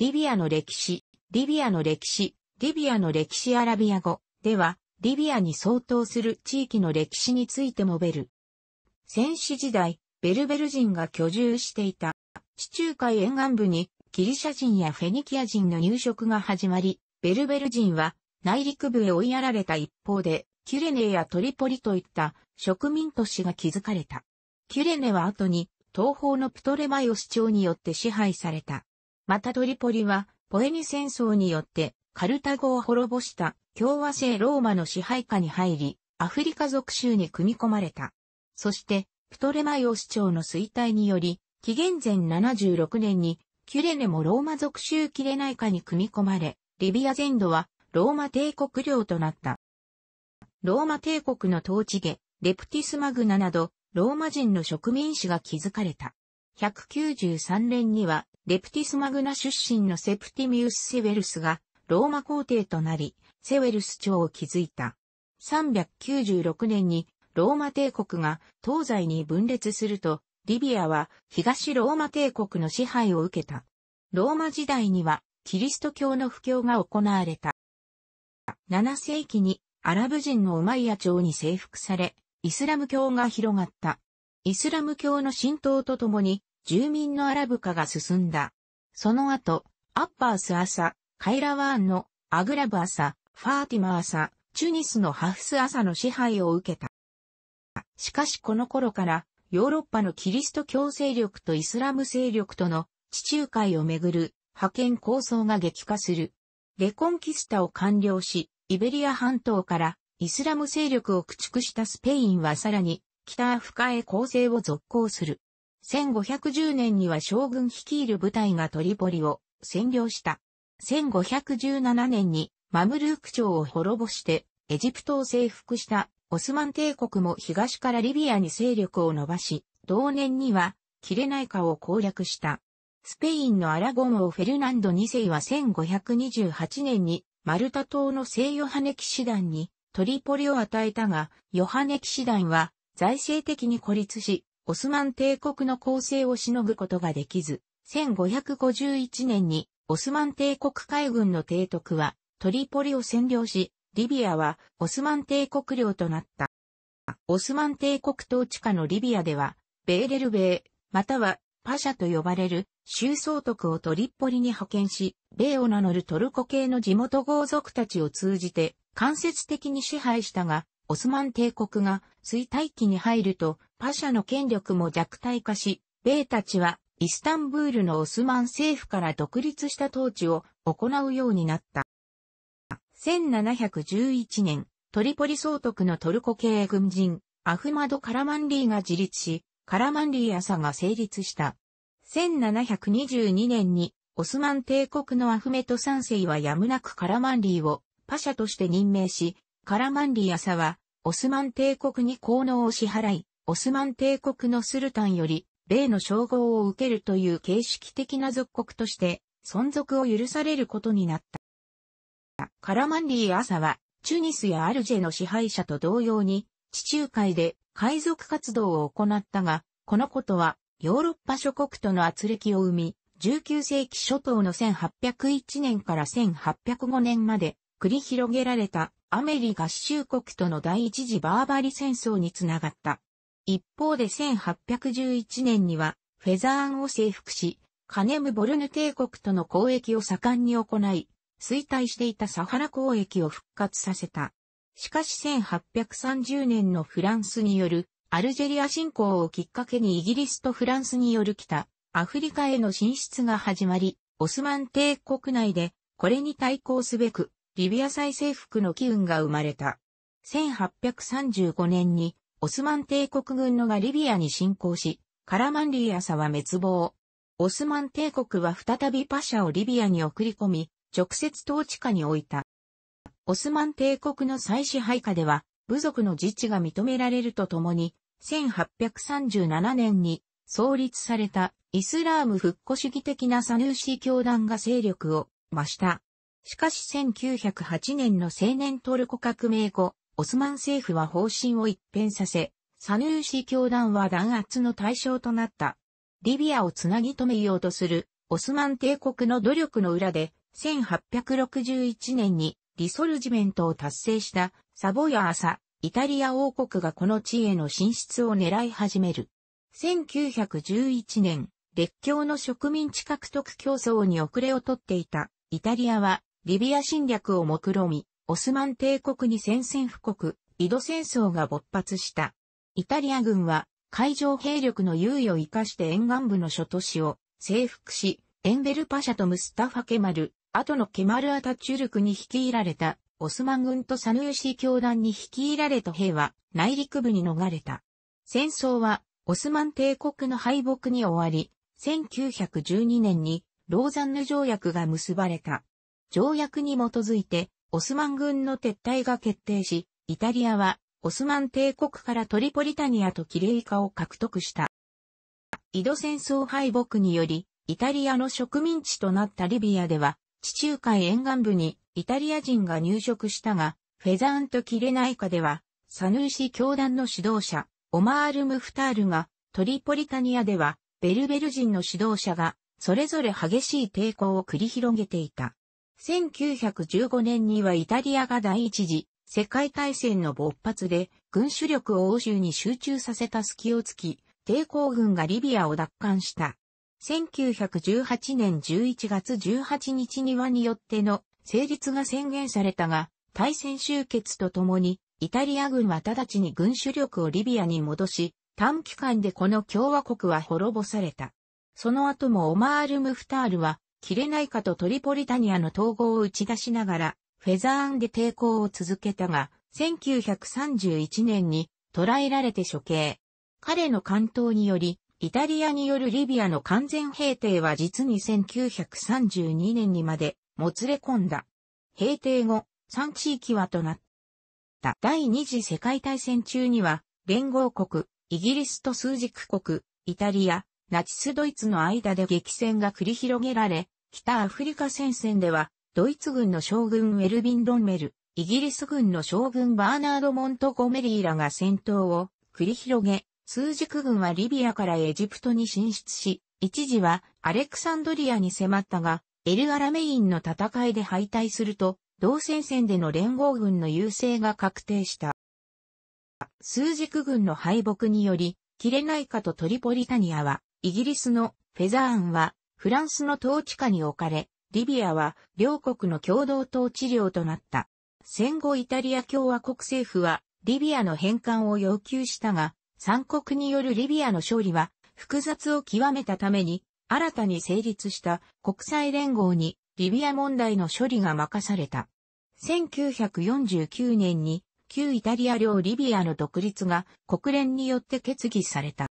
リビアの歴史、リビアの歴史、リビアの歴史アラビア語では、リビアに相当する地域の歴史についてもべる。戦士時代、ベルベル人が居住していた地中海沿岸部にギリシャ人やフェニキア人の入植が始まり、ベルベル人は内陸部へ追いやられた一方で、キュレネやトリポリといった植民都市が築かれた。キュレネは後に東方のプトレマイオス朝によって支配された。またトリポリは、ポエニ戦争によって、カルタゴを滅ぼした共和制ローマの支配下に入り、アフリカ属州に組み込まれた。そして、プトレマイオ市長の衰退により、紀元前76年に、キュレネもローマ属州キレナイカに組み込まれ、リビア全土はローマ帝国領となった。ローマ帝国の統治下、レプティスマグナなど、ローマ人の植民地が築かれた。193年には、レプティスマグナ出身のセプティミウス・セウェルスが、ローマ皇帝となり、セウェルス朝を築いた。396年に、ローマ帝国が東西に分裂すると、リビアは東ローマ帝国の支配を受けた。ローマ時代にはキリスト教の布教が行われた。7世紀にアラブ人のウマイヤ朝に征服され、イスラム教が広がった。イスラム教の浸透とともに住民のアラブ化が進んだ。その後、アッパース朝、カイラワーンのアグラブ朝、ファーティマサ、チュニスのハフス朝の支配を受けた。しかしこの頃からヨーロッパのキリスト教勢力とイスラム勢力との地中海をめぐる派遣構想が激化する。レコンキスタを完了し、イベリア半島からイスラム勢力を駆逐したスペインはさらに北アフカへ攻勢を続行する。1510年には将軍率いる部隊がトリポリを占領した。1517年にマムルーク朝を滅ぼしてエジプトを征服したオスマン帝国も東からリビアに勢力を伸ばし、同年にはキレナイカを攻略した。スペインのアラゴン王フェルナンド2世は1528年にマルタ島の聖ヨハネ騎士団にトリポリを与えたが、ヨハネ騎士団は財政的に孤立し、オスマン帝国の構成をしのぐことができず、1551年にオスマン帝国海軍の提督はトリポリを占領し、リビアはオスマン帝国領となった。オスマン帝国統治下のリビアでは、ベーレルベー、またはパシャと呼ばれる州総督をトリッポリに派遣し、米を名乗るトルコ系の地元豪族たちを通じて間接的に支配したが、オスマン帝国が衰退期に入るとパシャの権力も弱体化し、米たちはイスタンブールのオスマン政府から独立した統治を行うようになった。1711年、トリポリ総督のトルコ系軍人、アフマド・カラマンリーが自立し、カラマンリー朝が成立した。1722年に、オスマン帝国のアフメト3世はやむなくカラマンリーをパシャとして任命し、カラマンリー朝は、オスマン帝国に功能を支払い、オスマン帝国のスルタンより、米の称号を受けるという形式的な属国として、存続を許されることになった。カラマンリー・アサは、チュニスやアルジェの支配者と同様に、地中海で海賊活動を行ったが、このことはヨーロッパ諸国との圧力を生み、19世紀初頭の1801年から1805年まで繰り広げられたアメリ合衆国との第一次バーバリ戦争につながった。一方で1811年には、フェザーンを征服し、カネムボルヌ帝国との交易を盛んに行い、衰退していたサハラ交易を復活させた。しかし1830年のフランスによるアルジェリア侵攻をきっかけにイギリスとフランスによる北アフリカへの進出が始まり、オスマン帝国内でこれに対抗すべくリビア再征服の機運が生まれた。1835年にオスマン帝国軍のがリビアに侵攻し、カラマンリーアサは滅亡。オスマン帝国は再びパシャをリビアに送り込み、直接統治下に置いた。オスマン帝国の再支配下では、部族の自治が認められるとともに、1837年に創立されたイスラーム復古主義的なサヌーシー教団が勢力を増した。しかし1908年の青年トルコ革命後、オスマン政府は方針を一変させ、サヌーシ教団は弾圧の対象となった。リビアをつなぎ止めようとするオスマン帝国の努力の裏で、1861年にリソルジメントを達成したサボヤアサ、イタリア王国がこの地への進出を狙い始める。1911年、列強の植民地獲得競争に遅れをとっていたイタリアはリビア侵略を目論み、オスマン帝国に宣戦布告、井戸戦争が勃発した。イタリア軍は海上兵力の優位を生かして沿岸部の諸都市を征服し、エンベルパシャとムスタファ・ケマル、後のケマル・アタチュルクに率いられた、オスマン軍とサヌーシ教団に率いられた兵は内陸部に逃れた。戦争はオスマン帝国の敗北に終わり、1912年にローザンヌ条約が結ばれた。条約に基づいてオスマン軍の撤退が決定し、イタリアは、オスマン帝国からトリポリタニアとキレイカを獲得した。井戸戦争敗北により、イタリアの植民地となったリビアでは、地中海沿岸部にイタリア人が入植したが、フェザーンとキレナイカでは、サヌーシ教団の指導者、オマール・ムフタールが、トリポリタニアでは、ベルベル人の指導者が、それぞれ激しい抵抗を繰り広げていた。1915年にはイタリアが第一次世界大戦の勃発で軍主力を欧州に集中させた隙をつき、抵抗軍がリビアを奪還した。1918年11月18日にはによっての成立が宣言されたが、大戦終結とともに、イタリア軍は直ちに軍主力をリビアに戻し、短期間でこの共和国は滅ぼされた。その後もオマール・ムフタールはキレナイカとトリポリタニアの統合を打ち出しながら、フェザーンで抵抗を続けたが、1931年に捕らえられて処刑。彼の関東により、イタリアによるリビアの完全平定は実に1932年にまでもつれ込んだ。平定後、3地域はとなった。第二次世界大戦中には、連合国、イギリスと数軸国、イタリア、ナチスドイツの間で激戦が繰り広げられ、北アフリカ戦線では、ドイツ軍の将軍ウェルビン・ロンメル、イギリス軍の将軍バーナード・モントゴメリーらが戦闘を繰り広げ、数軸軍はリビアからエジプトに進出し、一時はアレクサンドリアに迫ったが、エル・アラメインの戦いで敗退すると、同戦線での連合軍の優勢が確定した。数軸軍の敗北により、キレナイカとトリポリタニアはイギリスのフェザーンはフランスの統治下に置かれ、リビアは両国の共同統治領となった。戦後イタリア共和国政府はリビアの返還を要求したが、三国によるリビアの勝利は複雑を極めたために、新たに成立した国際連合にリビア問題の処理が任された。1949年に旧イタリア領リビアの独立が国連によって決議された。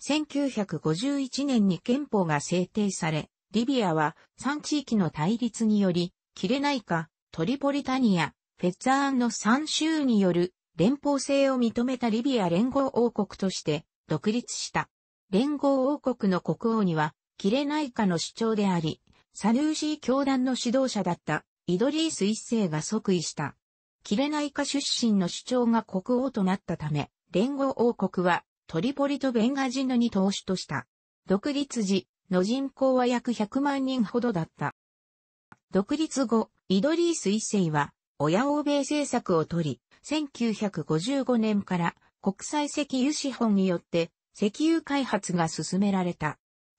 1951年に憲法が制定され、リビアは3地域の対立により、キレナイカ、トリポリタニア、フェッザーンの3州による連邦制を認めたリビア連合王国として独立した。連合王国の国王には、キレナイカの主張であり、サヌーシー教団の指導者だったイドリース一世が即位した。キレナイカ出身の主張が国王となったため、連合王国はトリポリとベンガジヌに投資とした。独立時の人口は約100万人ほどだった。独立後、イドリース一世は、親欧米政策をとり、1955年から国際石油資本によって石油開発が進められた。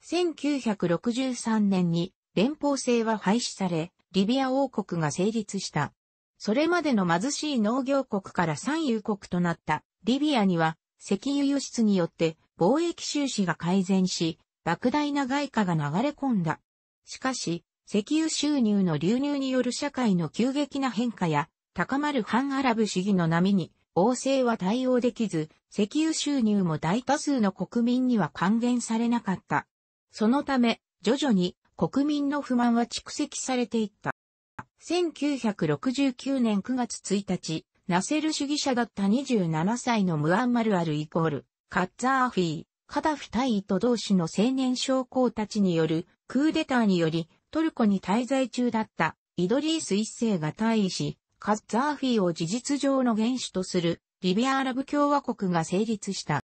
1963年に連邦制は廃止され、リビア王国が成立した。それまでの貧しい農業国から産油国となったリビアには石油輸出によって貿易収支が改善し、莫大な外貨が流れ込んだ。しかし、石油収入の流入による社会の急激な変化や、高まる反アラブ主義の波に、王政は対応できず、石油収入も大多数の国民には還元されなかった。そのため、徐々に国民の不満は蓄積されていった。1969年9月1日、ナセル主義者だった27歳のムアンマルアルイコール、カッザーフィー、カダフ大尉と同士の青年将校たちによるクーデターによりトルコに滞在中だったイドリース一世が退位し、カッザーフィーを事実上の元首とするリビアアラブ共和国が成立した。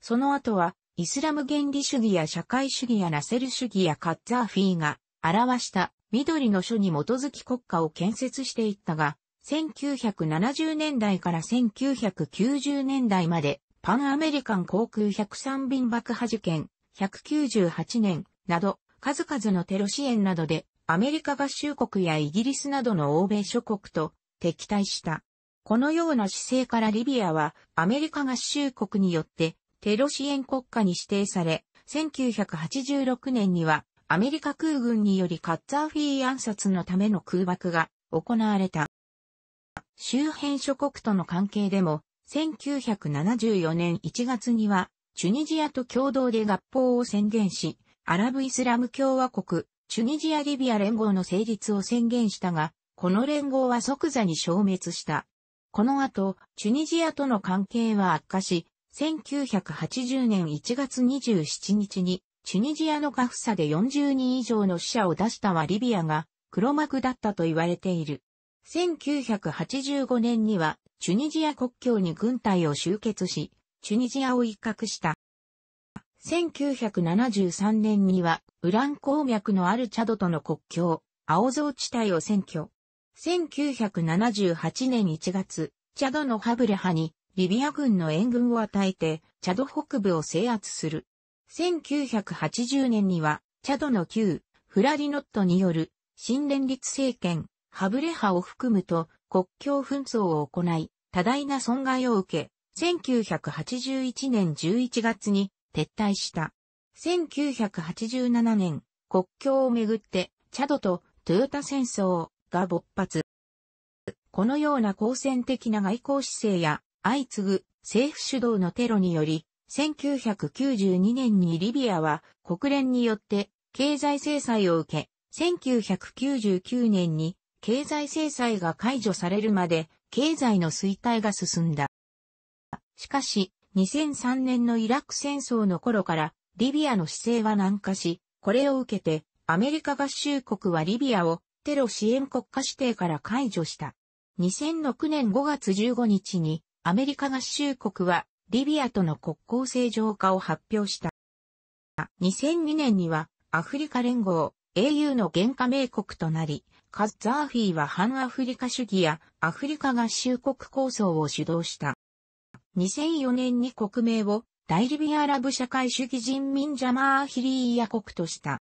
その後はイスラム原理主義や社会主義やナセル主義やカッザーフィーが表した緑の書に基づき国家を建設していったが、1970年代から1990年代まで、パンアメリカン航空103便爆破事件、198年など、数々のテロ支援などで、アメリカ合衆国やイギリスなどの欧米諸国と敵対した。このような姿勢からリビアはアメリカ合衆国によってテロ支援国家に指定され、1986年にはアメリカ空軍によりカッツーフィー暗殺のための空爆が行われた。周辺諸国との関係でも、1974年1月には、チュニジアと共同で合法を宣言し、アラブイスラム共和国、チュニジア・リビア連合の成立を宣言したが、この連合は即座に消滅した。この後、チュニジアとの関係は悪化し、1980年1月27日に、チュニジアのカフサで40人以上の死者を出したはリビアが黒幕だったと言われている。1985年には、チュニジア国境に軍隊を集結し、チュニジアを一攫した。1973年には、ウラン鉱脈のあるチャドとの国境、青蔵地帯を占拠。1978年1月、チャドのハブレハに、リビア軍の援軍を与えて、チャド北部を制圧する。1980年には、チャドの旧、フラリノットによる、新連立政権、ハブレ派を含むと国境紛争を行い、多大な損害を受け、1981年11月に撤退した。1987年、国境をめぐって、チャドとトヨタ戦争が勃発。このような好戦的な外交姿勢や、相次ぐ政府主導のテロにより、1992年にリビアは国連によって経済制裁を受け、1999年に経済制裁が解除されるまで経済の衰退が進んだ。しかし、2003年のイラク戦争の頃からリビアの姿勢は軟化し、これを受けてアメリカ合衆国はリビアをテロ支援国家指定から解除した。2006年5月15日にアメリカ合衆国はリビアとの国交正常化を発表した。2002年にはアフリカ連合 AU の原加盟国となり、カッザーフィーは反アフリカ主義やアフリカ合衆国構想を主導した。2004年に国名を大リビアラブ社会主義人民ジャマーヒリーヤ国とした。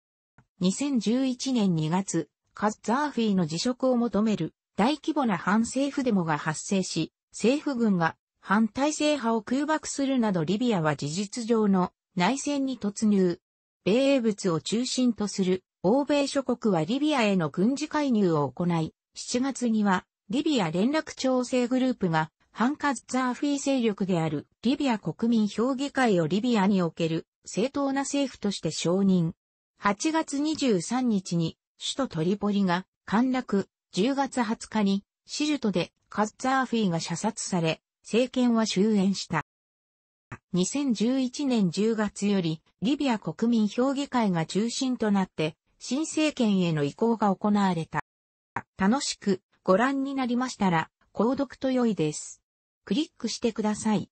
2011年2月、カッザーフィーの辞職を求める大規模な反政府デモが発生し、政府軍が反体制派を空爆するなどリビアは事実上の内戦に突入。米英物を中心とする欧米諸国はリビアへの軍事介入を行い、7月にはリビア連絡調整グループが反カッザーフィー勢力であるリビア国民評議会をリビアにおける正当な政府として承認。8月23日に首都トリポリが陥落、10月20日にシルトでカッザーフィーが射殺され、政権は終焉した。2011年10月よりリビア国民評議会が中心となって新政権への移行が行われた。楽しくご覧になりましたら、購読と良いです。クリックしてください。